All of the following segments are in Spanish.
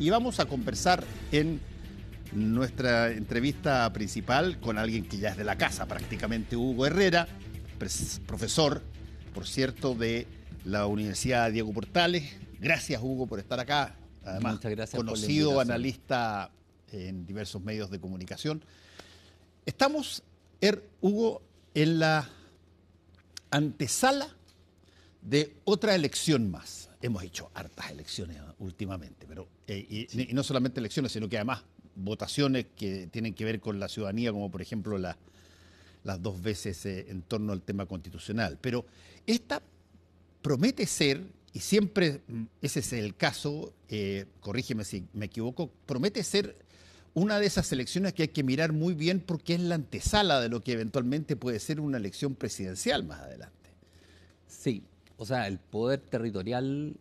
Y vamos a conversar en nuestra entrevista principal con alguien que ya es de la casa, prácticamente Hugo Herrera, profesor, por cierto, de la Universidad Diego Portales. Gracias, Hugo, por estar acá. Además, conocido analista en diversos medios de comunicación. Estamos, er, Hugo, en la antesala de otra elección más hemos hecho hartas elecciones últimamente, pero eh, y, no solamente elecciones, sino que además votaciones que tienen que ver con la ciudadanía, como por ejemplo las dos veces eh, en torno al tema constitucional. Pero esta promete ser, y siempre mm, ese es el caso, eh, corrígeme si me equivoco, promete ser una de esas elecciones que hay que mirar muy bien porque es la antesala de lo que eventualmente puede ser una elección presidencial más adelante. Sí, o sea, el poder territorial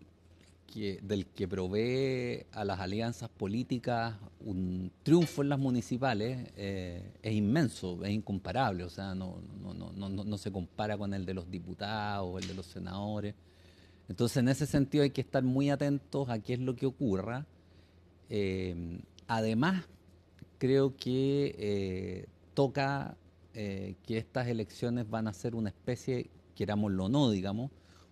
del que provee a las alianzas políticas un triunfo en las municipales eh, es inmenso, es incomparable, o sea, no, se compara con el de los diputados, el de los senadores. Entonces, en ese sentido hay que estar muy atentos a qué es lo que ocurra. Eh, además, creo que eh, toca que estas elecciones van a ser una especie, querámoslo o no, digamos,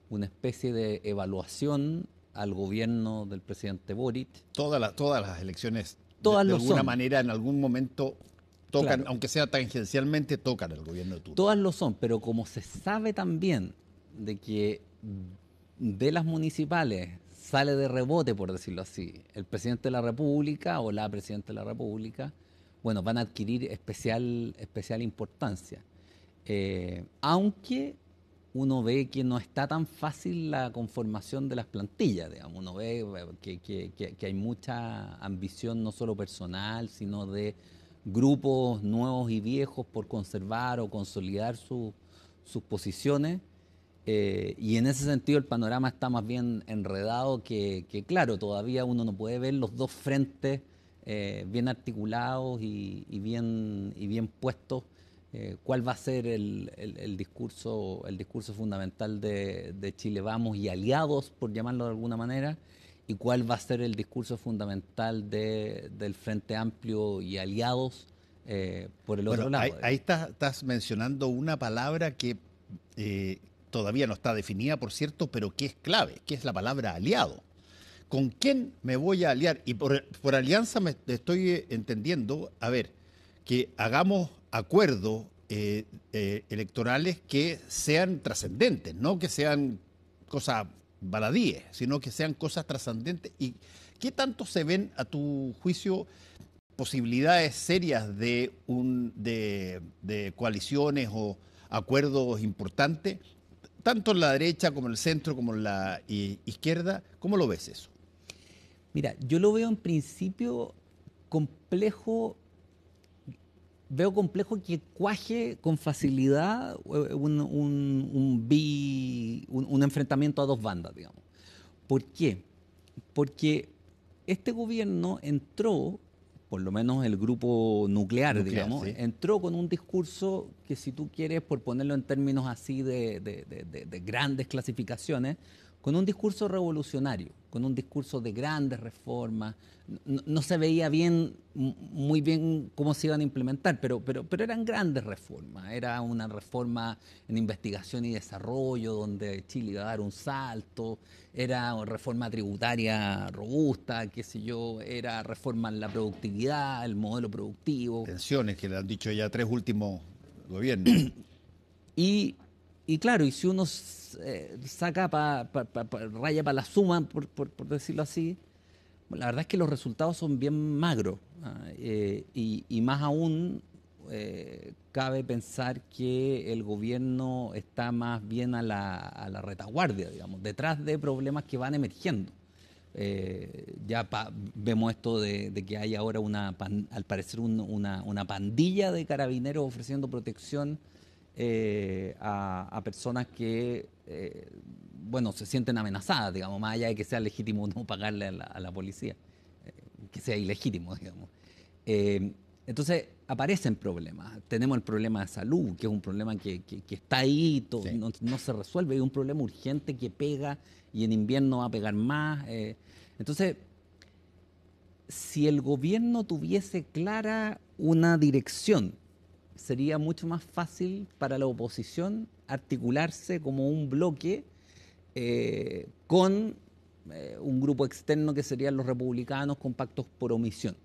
una especie de evaluación al gobierno del presidente Boric. Todas las todas las elecciones, de, alguna manera, en algún momento tocan, aunque sea tangencialmente, tocan el gobierno de turno. Todas lo son, pero como se sabe también de que de las municipales sale de rebote, por decirlo así, el presidente de la República o la presidenta de la República, bueno, van a adquirir especial, especial importancia. Eh, aunque uno ve que no está tan fácil la conformación de las plantillas, uno ve eh, que, hay mucha ambición no solo personal, sino de grupos nuevos y viejos por conservar o consolidar sus posiciones. Eh, y en ese sentido el panorama está más bien enredado que, claro, todavía uno no puede ver los dos frentes eh, bien articulados y bien puestos eh, cuál va a ser el, discurso, el discurso fundamental de, Chile Vamos y aliados, por llamarlo de alguna manera, y cuál va a ser el discurso fundamental del Frente Amplio y aliados eh, por el otro lado. Ahí, estás, mencionando una palabra que eh, todavía no está definida, por cierto, pero que es clave, que es la palabra aliado. ¿Con quién me voy a aliar? Y por, por alianza me estoy entendiendo, a ver, que hagamos acuerdos eh, eh, electorales que sean trascendentes, no que sean cosas baladíes, sino que sean cosas trascendentes. ¿Y qué tanto se ven, a tu juicio, posibilidades serias de, un, de, de coaliciones o acuerdos importantes, tanto en la derecha como en el centro, como en la izquierda? ¿Cómo lo ves eso? Mira, yo lo veo en principio complejo veo complejo que cuaje con facilidad eh, un, un, un, un, enfrentamiento a dos bandas, digamos. ¿Por qué? Porque este gobierno entró, por lo menos el grupo nuclear, digamos, entró con un discurso que si tú quieres, por ponerlo en términos así de grandes clasificaciones, con un discurso revolucionario con un discurso de grandes reformas. No, se veía bien, muy bien cómo se iban a implementar, pero, pero, pero eran grandes reformas. Era una reforma en investigación y desarrollo, donde Chile iba a dar un salto. Era una reforma tributaria robusta, qué sé yo. Era reforma en la productividad, el modelo productivo. Tensiones que le han dicho ya tres últimos gobiernos. y y claro, y si uno eh, saca pa, raya para la suma, por, por, decirlo así, la verdad es que los resultados son bien magros. Ah, eh, y, y, más aún, eh, cabe pensar que el gobierno está más bien a la, a la retaguardia, digamos, detrás de problemas que van emergiendo. ya vemos esto de, que hay ahora, una al parecer, una, una pandilla de carabineros ofreciendo protección eh, a, personas que, eh, bueno, se sienten amenazadas, digamos, más allá de que sea legítimo no pagarle a la, policía, eh, que sea ilegítimo, digamos. entonces, aparecen problemas. Tenemos el problema de salud, que es un problema que, está ahí, no, no, se resuelve, es un problema urgente que pega y en invierno va a pegar más. entonces, si el gobierno tuviese clara una dirección, sería mucho más fácil para la oposición articularse como un bloque eh, con eh, un grupo externo que serían los republicanos con pactos por omisión.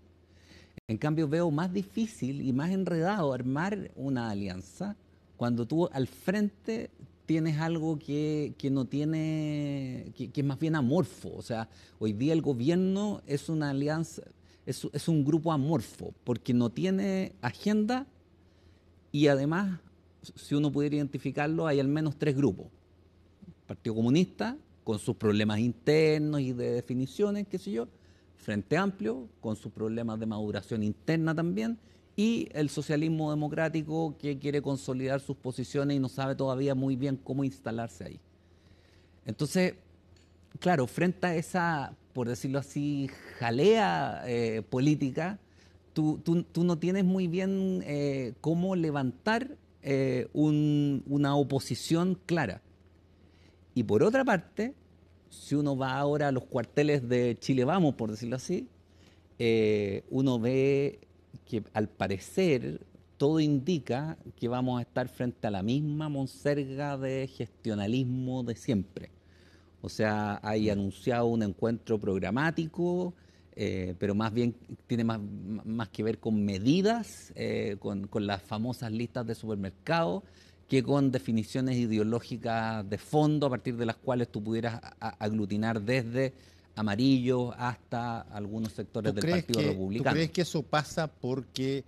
En cambio, veo más difícil y más enredado armar una alianza cuando tú al frente tienes algo que, que no tiene, que, es más bien amorfo. O sea, hoy día el gobierno es una alianza, es un grupo amorfo, porque no tiene agenda y además, si uno pudiera identificarlo, hay al menos tres grupos. Partido Comunista, con sus problemas internos y de definiciones, qué sé yo. Frente Amplio, con sus problemas de maduración interna también. Y el socialismo democrático que quiere consolidar sus posiciones y no sabe todavía muy bien cómo instalarse ahí. Entonces, claro, frente a esa, por decirlo así, jalea eh, política, tú, no tienes muy bien eh, cómo levantar eh, una oposición clara. Y por otra parte, si uno va ahora a los cuarteles de Chile Vamos, por decirlo así, eh, uno ve que al parecer todo indica que vamos a estar frente a la misma monserga de gestionalismo de siempre. O sea, hay anunciado un encuentro programático eh, pero más bien tiene más, que ver con medidas, eh, con, las famosas listas de supermercado, que con definiciones ideológicas de fondo a partir de las cuales tú pudieras aglutinar desde amarillo hasta algunos sectores del Partido que, Republicano. ¿Tú crees que eso pasa porque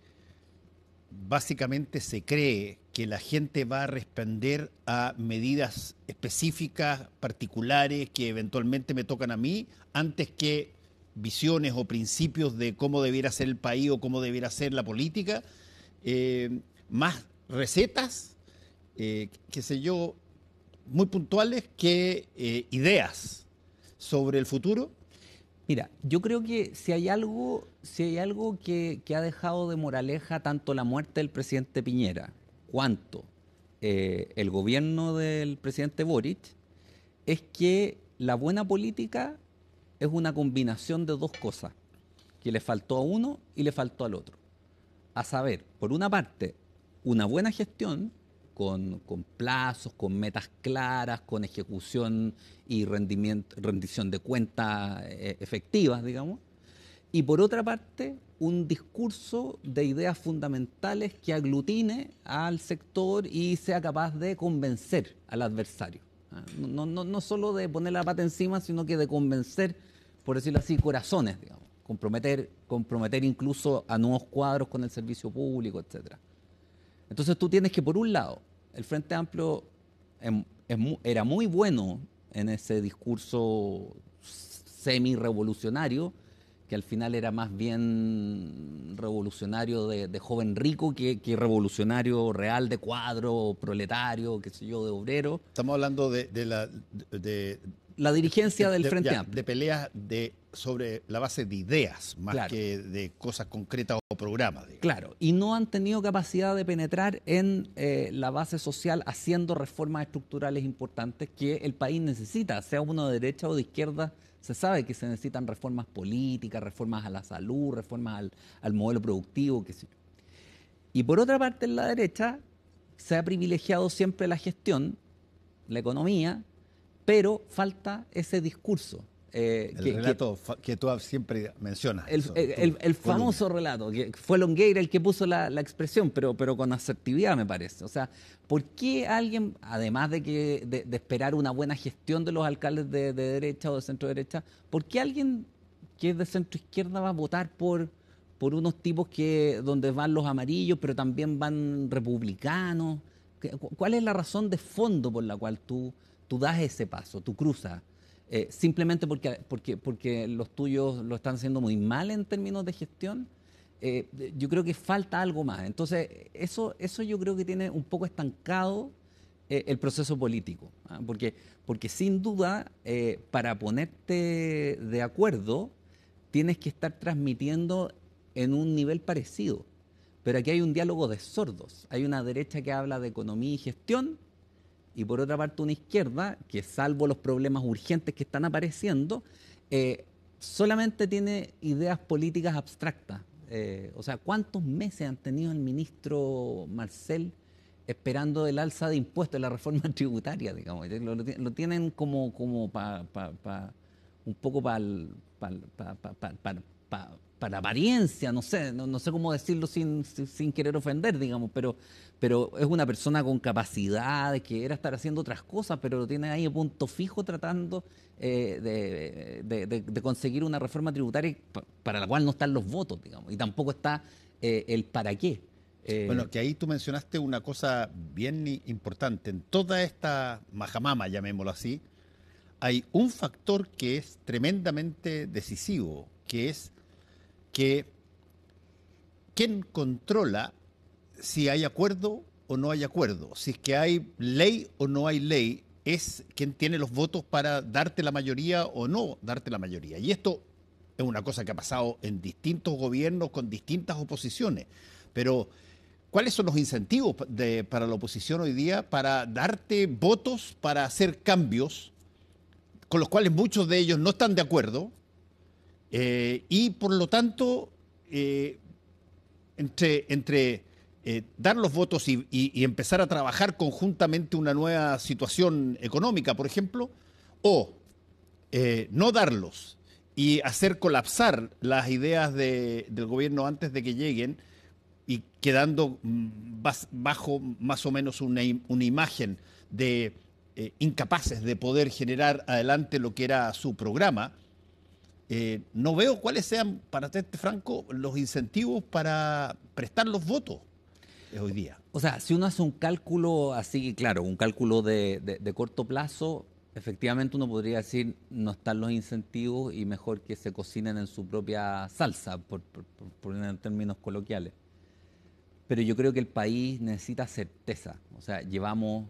básicamente se cree que la gente va a responder a medidas específicas, particulares, que eventualmente me tocan a mí, antes que visiones o principios de cómo debiera ser el país o cómo debiera ser la política, eh, más recetas, eh, qué sé yo, muy puntuales que eh, ideas sobre el futuro? Mira, yo creo que si hay algo, si hay algo que ha dejado de moraleja tanto la muerte del presidente Piñera, cuanto el gobierno del presidente Boric, es que la buena política es una combinación de dos cosas que le faltó a uno y le faltó al otro. A saber, por una parte, una buena gestión con, plazos, con metas claras, con ejecución y rendimiento, rendición de cuentas eh, efectivas, digamos. Y por otra parte, un discurso de ideas fundamentales que aglutine al sector y sea capaz de convencer al adversario. Ah, no, no solo de poner la pata encima, sino que de convencer por decirlo así, corazones, digamos. Comprometer, comprometer incluso a nuevos cuadros con el servicio público, etc. Entonces tú tienes que, por un lado, el Frente Amplio em, era muy bueno en ese discurso semi-revolucionario, que al final era más bien revolucionario de, joven rico que, revolucionario real de cuadro, proletario, qué sé yo, de obrero. Estamos hablando de, la, de, la dirigencia del Frente Amplio. De peleas de, sobre la base de ideas, más que de cosas concretas o programas. Claro, y no han tenido capacidad de penetrar en eh, la base social haciendo reformas estructurales importantes que el país necesita, sea uno de derecha o de izquierda. Se sabe que se necesitan reformas políticas, reformas a la salud, reformas al, al modelo productivo, qué Y por otra parte, en la derecha se ha privilegiado siempre la gestión, la economía, pero falta ese discurso. Eh, el relato que, tú siempre mencionas. El, famoso relato, que fue Longueira el que puso la, expresión, pero, pero con asertividad me parece. O sea, ¿por qué alguien, además de, que, de, esperar una buena gestión de los alcaldes de, derecha o de centro derecha, ¿por qué alguien que es de centro izquierda va a votar por, por unos tipos que donde van los amarillos, pero también van republicanos? ¿Cuál es la razón de fondo por la cual tú das ese paso, tú cruzas, eh, simplemente porque, porque, porque los tuyos lo están haciendo muy mal en términos de gestión, eh, yo creo que falta algo más. Entonces, eso, eso yo creo que tiene un poco estancado eh, el proceso político, ¿ah? porque, porque sin duda, para ponerte de acuerdo, tienes que estar transmitiendo en un nivel parecido. Pero aquí hay un diálogo de sordos. Hay una derecha que habla de economía y gestión y por otra parte una izquierda que, salvo los problemas urgentes que están apareciendo, eh, solamente tiene ideas políticas abstractas. Eh, o sea, ¿cuántos meses han tenido el ministro Marcel esperando el alza de impuestos, la reforma tributaria, digamos? Lo, tienen como, como para... un poco para para apariencia, no sé, no, sé cómo decirlo sin, sin, querer ofender, digamos, pero, pero es una persona con capacidad, que era estar haciendo otras cosas, pero lo tiene ahí a punto fijo tratando eh, de, conseguir una reforma tributaria para la cual no están los votos, digamos, y tampoco está eh, el para qué. Eh, bueno, que ahí tú mencionaste una cosa bien importante. En toda esta majamama, llamémoslo así, hay un factor que es tremendamente decisivo, que es que quién controla si hay acuerdo o no hay acuerdo, si es que hay ley o no hay ley, es quien tiene los votos para darte la mayoría o no darte la mayoría. Y esto es una cosa que ha pasado en distintos gobiernos con distintas oposiciones. Pero, ¿cuáles son los incentivos para la oposición hoy día para darte votos para hacer cambios con los cuales muchos de ellos no están de acuerdo? Eh, y por lo tanto, eh, entre, eh, dar los votos y, empezar a trabajar conjuntamente una nueva situación económica, por ejemplo, o no darlos y hacer colapsar las ideas del gobierno antes de que lleguen y quedando mm, bajo más o menos una, una imagen de incapaces de poder generar adelante lo que era su programa, eh, no veo cuáles sean, para ser franco, los incentivos para prestar los votos eh, hoy día. O sea, si uno hace un cálculo así, claro, un cálculo de, corto plazo, efectivamente uno podría decir no están los incentivos y mejor que se cocinen en su propia salsa, por, por, por, en términos coloquiales. Pero yo creo que el país necesita certeza. O sea, llevamos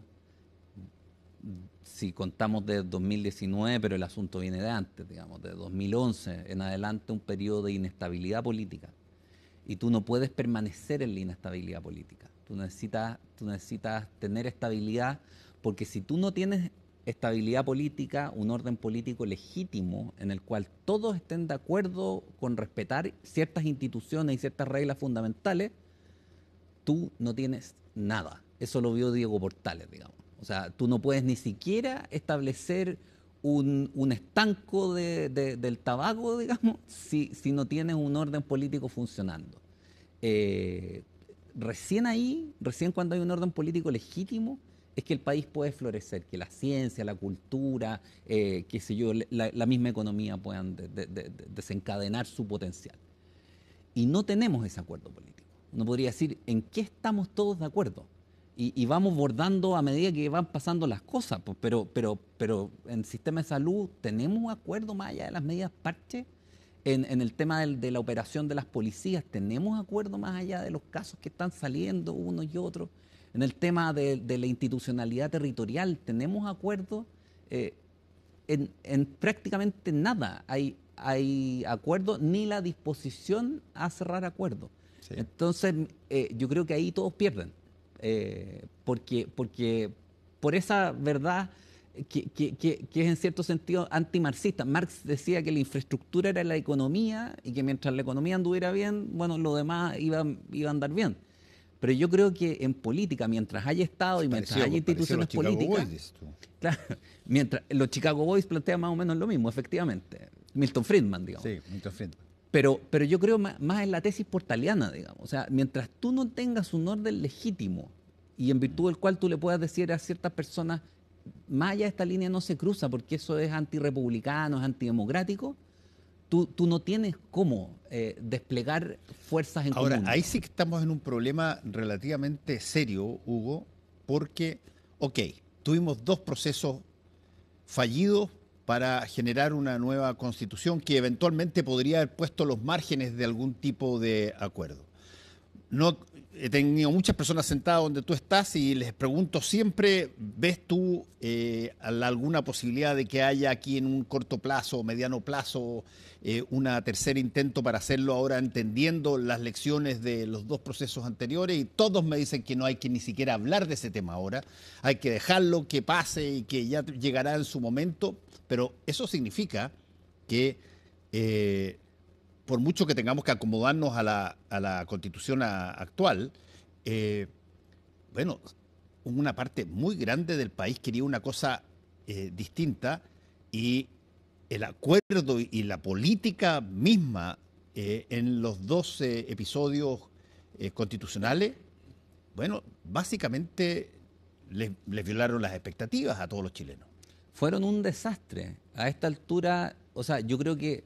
si contamos de 2019, pero el asunto viene de antes, digamos, de 2011 en adelante, un periodo de inestabilidad política. Y tú no puedes permanecer en la inestabilidad política. Tú necesitas, tú necesitas tener estabilidad, porque si tú no tienes estabilidad política, un orden político legítimo en el cual todos estén de acuerdo con respetar ciertas instituciones y ciertas reglas fundamentales, tú no tienes nada. Eso lo vio Diego Portales, digamos. O sea, tú no puedes ni siquiera establecer un, estanco del tabaco, digamos, si, no tienes un orden político funcionando. Eh, recién ahí, recién cuando hay un orden político legítimo, es que el país puede florecer, que la ciencia, la cultura, eh, qué sé yo, la, misma economía puedan desencadenar su potencial. Y no tenemos ese acuerdo político. Uno podría decir, ¿en qué estamos todos de acuerdo? Y, vamos bordando a medida que van pasando las cosas. Pues, pero, pero, pero en el sistema de salud, ¿tenemos acuerdo más allá de las medidas parches En, el tema de la operación de las policías, ¿tenemos acuerdo más allá de los casos que están saliendo unos y otros? En el tema de, la institucionalidad territorial, ¿tenemos acuerdo? Eh, en, prácticamente nada hay, hay acuerdo ni la disposición a cerrar acuerdos, Entonces, eh, yo creo que ahí todos pierden eh, porque, porque por esa verdad que, es en cierto sentido antimarxista. Marx decía que la infraestructura era la economía y que mientras la economía anduviera bien, bueno, lo demás iba, iba a andar bien. Pero yo creo que en política, mientras haya Estado y mientras haya instituciones políticas. mientras los Chicago Boys plantean más o menos lo mismo, efectivamente. Milton Friedman, digamos. Sí, Milton Friedman. Pero, pero yo creo más, en la tesis portaliana, digamos. O sea, mientras tú no tengas un orden legítimo y en virtud del cual tú le puedas decir a ciertas personas, más allá esta línea no se cruza porque eso es antirepublicano, es antidemocrático, tú, no tienes cómo eh, desplegar fuerzas en Ahora, ahí sí que estamos en un problema relativamente serio, Hugo, porque, ok, tuvimos dos procesos fallidos para generar una nueva constitución que eventualmente podría haber puesto los márgenes de algún tipo de acuerdo no he tenido muchas personas sentadas donde tú estás y les pregunto siempre, ¿ves tú eh, alguna posibilidad de que haya aquí en un corto plazo o mediano plazo un eh, una tercer intento para hacerlo ahora entendiendo las lecciones de los dos procesos anteriores? Y todos me dicen que no hay que ni siquiera hablar de ese tema ahora, hay que dejarlo que pase y que ya llegará en su momento, pero eso significa que... Eh, por mucho que tengamos que acomodarnos a la, constitución actual, eh, bueno, una parte muy grande del país quería una cosa eh, distinta y el acuerdo y la política misma eh, en los 12 episodios constitucionales, bueno, básicamente les violaron las expectativas a todos los chilenos. Fueron un desastre. A esta altura, o sea, yo creo que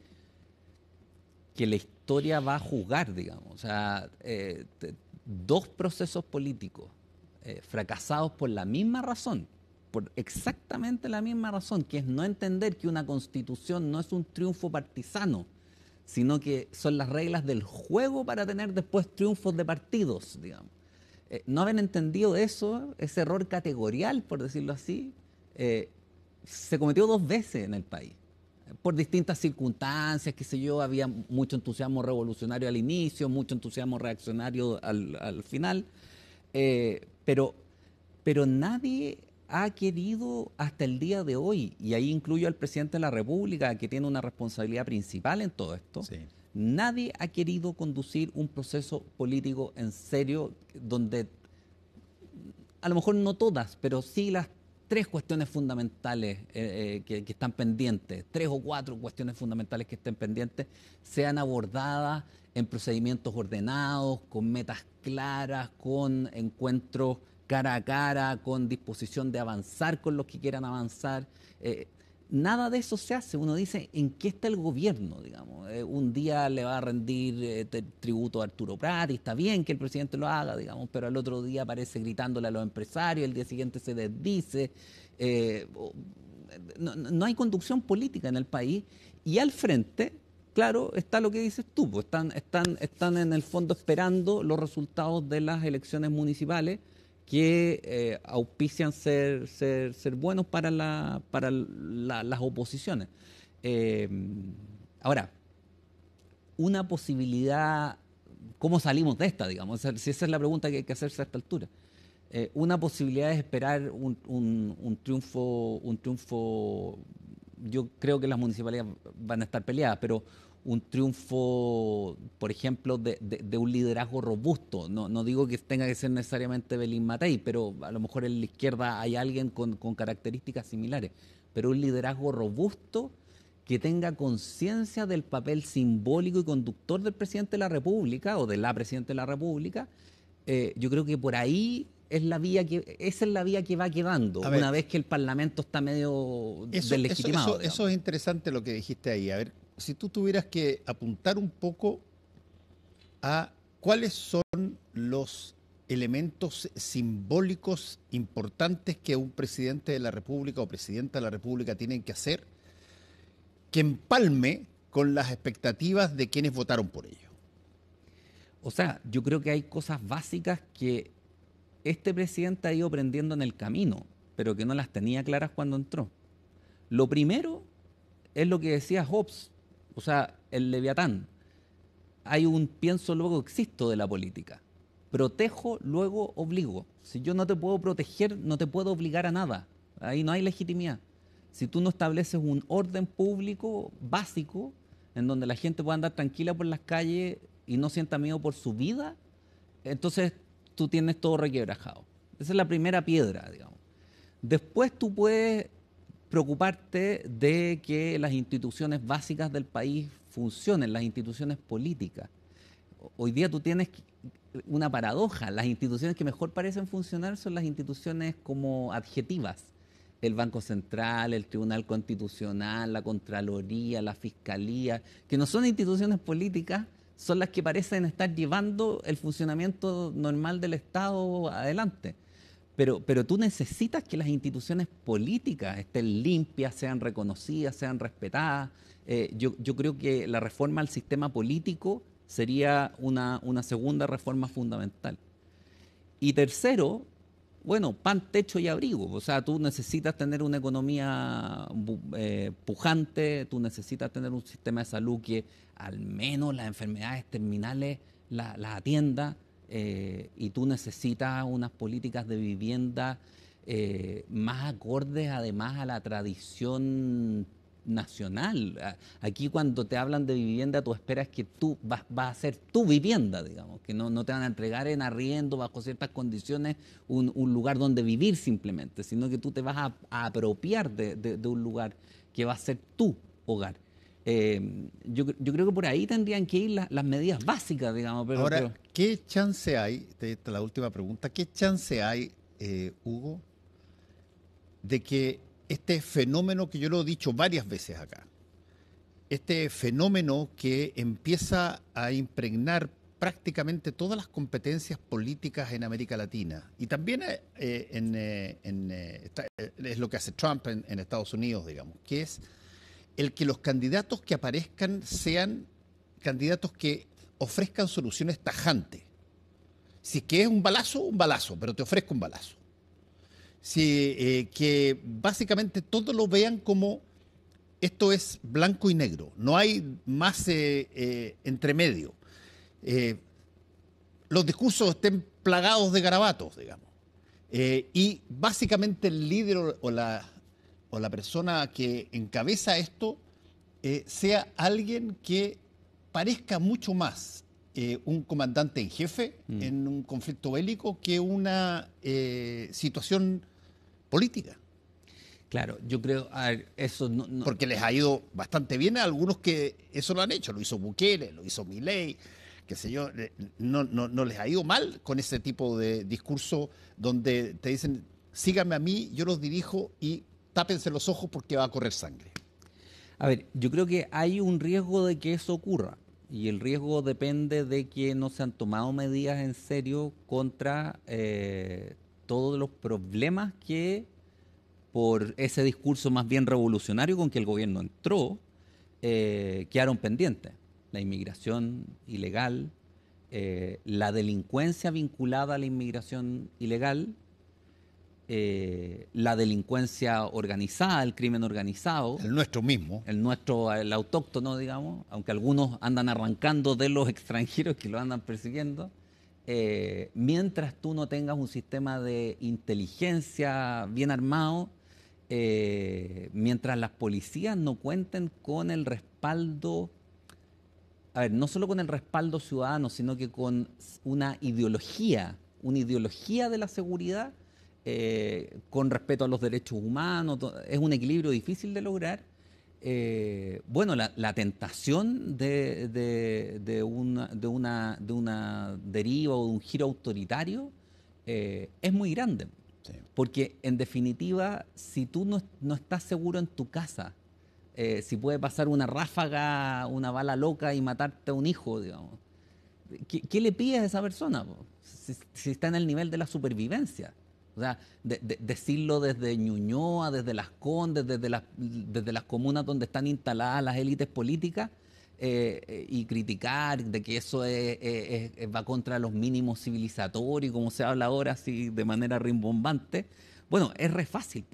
que la historia va a jugar, digamos. O sea, eh, dos procesos políticos eh, fracasados por la misma razón, por exactamente la misma razón, que es no entender que una constitución no es un triunfo partisano, sino que son las reglas del juego para tener después triunfos de partidos, digamos. Eh, no haber entendido eso, ese error categorial, por decirlo así, se cometió dos veces en el país por distintas circunstancias, qué sé yo, había mucho entusiasmo revolucionario al inicio, mucho entusiasmo reaccionario al, al final, eh, pero, pero nadie ha querido hasta el día de hoy, y ahí incluyo al presidente de la República, que tiene una responsabilidad principal en todo esto, nadie ha querido conducir un proceso político en serio donde a lo mejor no todas, pero sí las tres cuestiones fundamentales eh, eh, que, están pendientes, tres o cuatro cuestiones fundamentales que estén pendientes, sean abordadas en procedimientos ordenados, con metas claras, con encuentros cara a cara, con disposición de avanzar con los que quieran avanzar. Eh, nada de eso se hace. Uno dice, ¿en qué está el gobierno? Digamos, eh, un día le va a rendir eh, tributo a Arturo Prat y está bien que el presidente lo haga, digamos, pero al otro día aparece gritándole a los empresarios, el día siguiente se desdice. Eh, no, hay conducción política en el país y al frente... Claro, está lo que dices tú, pues, están, están, están en el fondo esperando los resultados de las elecciones municipales, que eh, auspician ser, ser, ser, buenos para, la, para las oposiciones. Eh, ahora, una posibilidad, ¿cómo salimos de esta, digamos? Si esa es la pregunta que hay que hacerse a esta altura. Eh, una posibilidad es esperar un, triunfo, un triunfo, yo creo que las municipalidades van a estar peleadas, pero un triunfo, por ejemplo, de, un liderazgo robusto. No, no, digo que tenga que ser necesariamente Belín Matei, pero a lo mejor en la izquierda hay alguien con, características similares. Pero un liderazgo robusto que tenga conciencia del papel simbólico y conductor del presidente de la República o de la presidenta de la República, eh, yo creo que por ahí es la vía que esa es la vía que va quedando una vez que el Parlamento está medio deslegitimado. Eso, eso, es interesante lo que dijiste ahí. A ver, si tú tuvieras que apuntar un poco a cuáles son los elementos simbólicos importantes que un presidente de la República o presidenta de la República tienen que hacer que empalme con las expectativas de quienes votaron por ello. O sea, yo creo que hay cosas básicas que este presidente ha ido aprendiendo en el camino, pero que no las tenía claras cuando entró. Lo primero es lo que decía Hobbes, o sea, el leviatán. Hay un pienso luego existo de la política. Protejo, luego obligo. Si yo no te puedo proteger, no te puedo obligar a nada. Ahí no hay legitimidad. Si tú no estableces un orden público básico en donde la gente pueda andar tranquila por las calles y no sienta miedo por su vida, entonces tú tienes todo requebrajado. Esa es la primera piedra, digamos. Después tú puedes preocuparte de que las instituciones básicas del país funcionen, las instituciones políticas. Hoy día tú tienes una paradoja, las instituciones que mejor parecen funcionar son las instituciones como adjetivas, el Banco Central, el Tribunal Constitucional, la Contraloría, la Fiscalía, que no son instituciones políticas, son las que parecen estar llevando el funcionamiento normal del Estado adelante. Pero, pero tú necesitas que las instituciones políticas estén limpias, sean reconocidas, sean respetadas. Eh, yo, yo, creo que la reforma al sistema político sería una, una segunda reforma fundamental. Y tercero, bueno, pan, techo y abrigo. O sea, tú necesitas tener una economía eh, pujante, tú necesitas tener un sistema de salud que al menos las enfermedades terminales las atienda. Eh, y tú necesitas unas políticas de vivienda eh, más acordes además a la tradición nacional. Aquí cuando te hablan de vivienda, tú esperas que tú vas, a ser tu vivienda, digamos, que no, te van a entregar en arriendo bajo ciertas condiciones un, lugar donde vivir simplemente, sino que tú te vas a, apropiar de un lugar que va a ser tu hogar. Eh, yo, creo que por ahí tendrían que ir las, medidas básicas, digamos. Pero, Ahora, ¿qué chance hay, esta la última pregunta, qué chance hay, eh, Hugo, de que este fenómeno que yo lo he dicho varias veces acá, este fenómeno que empieza a impregnar prácticamente todas las competencias políticas en América Latina. Y también eh, es lo que hace Trump en, Estados Unidos, digamos, que es el que los candidatos que aparezcan sean candidatos que ofrezcan soluciones tajantes. Si es que es un balazo, un balazo, pero te ofrezco un balazo. Si, eh, que básicamente todos lo vean como esto es blanco y negro, no hay más eh, eh, entremedio. los discursos estén plagados de garabatos, digamos. y básicamente el líder o la, o la persona que encabeza esto eh, sea alguien que parezca mucho más eh, un comandante en jefe mm. en un conflicto bélico que una eh, situación política. Claro, yo creo, eso no, Porque les ha ido bastante bien a algunos que eso lo han hecho, lo hizo Bukele, lo hizo Milei, qué sé yo, no, no, no les ha ido mal con ese tipo de discurso donde te dicen, síganme a mí, yo los dirijo y tápense los ojos porque va a correr sangre. A ver, yo creo que hay un riesgo de que eso ocurra. Y el riesgo depende de que no se han tomado medidas en serio contra eh, todos los problemas que por ese discurso más bien revolucionario con que el gobierno entró, eh, quedaron pendientes. La inmigración ilegal, eh, la delincuencia vinculada a la inmigración ilegal, eh, la delincuencia organizada, el crimen organizado. El nuestro mismo. El nuestro, el autóctono, digamos, aunque algunos andan arrancando de los extranjeros que lo andan persiguiendo. Eh, mientras tú no tengas un sistema de inteligencia bien armado, eh, mientras las policías no cuenten con el respaldo, a ver, no solo con el respaldo ciudadano, sino que con una ideología, una ideología de la seguridad eh, con respeto a los derechos humanos, es un equilibrio difícil de lograr. Eh, bueno, la, tentación de, una, deriva o de un giro autoritario eh, es muy grande. Porque en definitiva, si tú no, estás seguro en tu casa, si puede pasar una ráfaga, una bala loca y matarte a un hijo, digamos, ¿qué, le pides a esa persona? si, está en el nivel de la supervivencia. O sea, de, decirlo desde Ñuñoa, desde las Condes, desde las, desde las comunas donde están instaladas las élites políticas eh, eh, y criticar de que eso va contra los mínimos civilizatorios, como se habla ahora así de manera rimbombante. Bueno, es re fácil,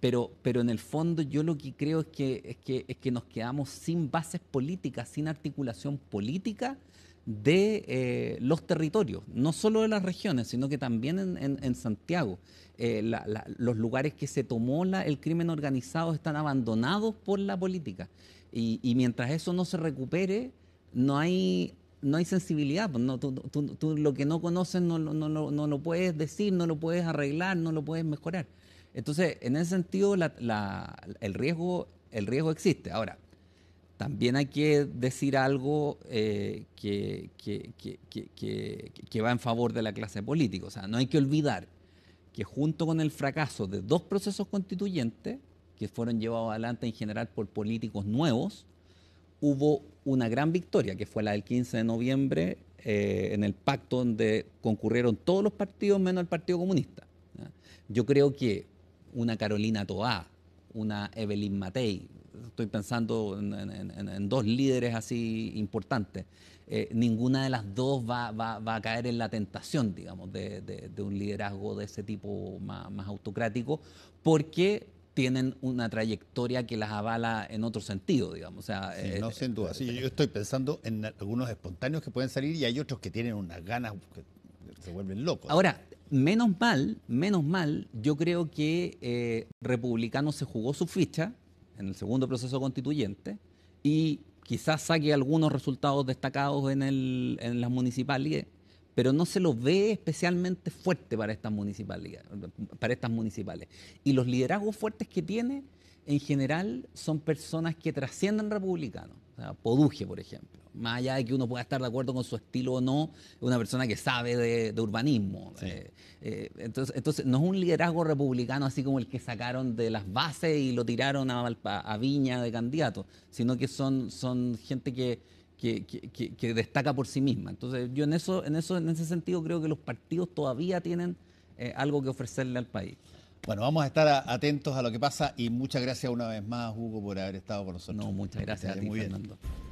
pero, pero en el fondo yo lo que creo es que, es que, es que nos quedamos sin bases políticas, sin articulación política de eh, los territorios, no solo de las regiones, sino que también en, Santiago. Eh, los lugares que se tomó la, el crimen organizado están abandonados por la política. Y, mientras eso no se recupere, no hay, no hay sensibilidad. Pues tú, lo que no conoces no, no, no, no, lo puedes decir, no lo puedes arreglar, no lo puedes mejorar. Entonces, en ese sentido, el, riesgo, el riesgo existe. Ahora, también hay que decir algo eh, que, va en favor de la clase política. O sea, no hay que olvidar que junto con el fracaso de dos procesos constituyentes, que fueron llevados adelante en general por políticos nuevos, hubo una gran victoria, que fue la del 15 de noviembre, eh, en el pacto donde concurrieron todos los partidos menos el Partido Comunista. Yo creo que una Carolina Toá, una Evelyn Matei, estoy pensando en, dos líderes así importantes, eh, ninguna de las dos va, a caer en la tentación, digamos, de, de, un liderazgo de ese tipo más, autocrático, porque tienen una trayectoria que las avala en otro sentido, digamos. Eh, no, sin duda. yo estoy pensando en algunos espontáneos que pueden salir y hay otros que tienen unas ganas que se vuelven locos. Ahora, menos mal, menos mal, yo creo que eh, Republicano se jugó su ficha en el segundo proceso constituyente y quizás saque algunos resultados destacados en, el, en las municipalidades, pero no se lo ve especialmente fuerte para estas municipalidades, para estas municipales. Y los liderazgos fuertes que tiene en general son personas que trascienden republicanos o sea, Poduje, por ejemplo. Más allá de que uno pueda estar de acuerdo con su estilo o no, una persona que sabe de, urbanismo. Eh, eh, entonces, entonces, no es un liderazgo republicano así como el que sacaron de las bases y lo tiraron a, Viña de candidato, sino que son, son gente que, destaca por sí misma. Entonces, yo en eso, en eso, en ese sentido creo que los partidos todavía tienen eh, algo que ofrecerle al país. Bueno, vamos a estar atentos a lo que pasa y muchas gracias una vez más, Hugo, por haber estado con nosotros. No, muchas gracias Muy Fernando. Bien.